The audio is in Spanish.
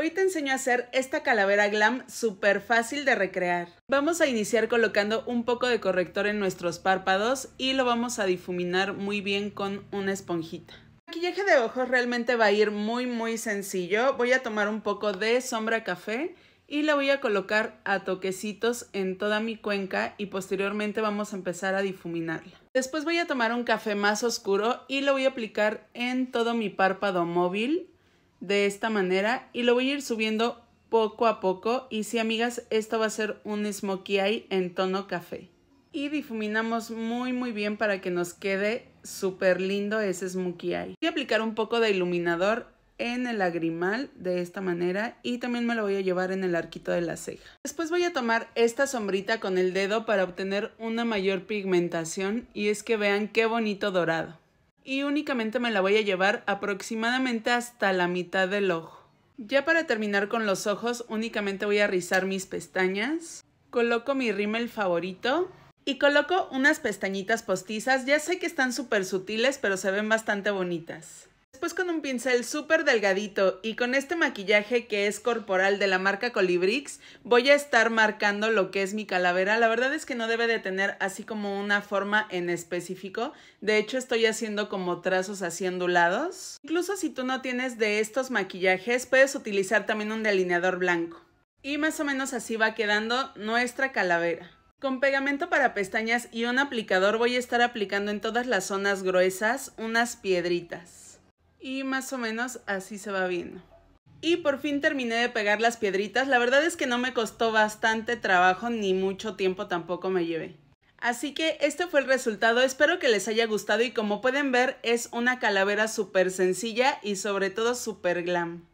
Hoy te enseño a hacer esta calavera glam súper fácil de recrear. Vamos a iniciar colocando un poco de corrector en nuestros párpados y lo vamos a difuminar muy bien con una esponjita. El maquillaje de ojos realmente va a ir muy muy sencillo. Voy a tomar un poco de sombra café y la voy a colocar a toquecitos en toda mi cuenca y posteriormente vamos a empezar a difuminarla. Después voy a tomar un café más oscuro y lo voy a aplicar en todo mi párpado móvil de esta manera y lo voy a ir subiendo poco a poco y si amigas esto va a ser un smokey eye en tono café y difuminamos muy muy bien para que nos quede súper lindo ese smokey eye voy a aplicar un poco de iluminador en el lagrimal de esta manera y también me lo voy a llevar en el arquito de la ceja. Después voy a tomar esta sombrita con el dedo para obtener una mayor pigmentación y es que vean qué bonito dorado y únicamente me la voy a llevar aproximadamente hasta la mitad del ojo. Ya para terminar con los ojos únicamente voy a rizar mis pestañas, coloco mi rímel favorito y coloco unas pestañitas postizas, ya sé que están súper sutiles pero se ven bastante bonitas. Después con un pincel súper delgadito y con este maquillaje que es corporal de la marca Colibrix voy a estar marcando lo que es mi calavera. La verdad es que no debe de tener así como una forma en específico. De hecho estoy haciendo como trazos así ondulados. Incluso si tú no tienes de estos maquillajes puedes utilizar también un delineador blanco. Y más o menos así va quedando nuestra calavera. Con pegamento para pestañas y un aplicador voy a estar aplicando en todas las zonas gruesas unas piedritas y más o menos así se va viendo. Y por fin terminé de pegar las piedritas, la verdad es que no me costó bastante trabajo ni mucho tiempo tampoco me llevé. Así que este fue el resultado, espero que les haya gustado y como pueden ver es una calavera súper sencilla y sobre todo súper glam.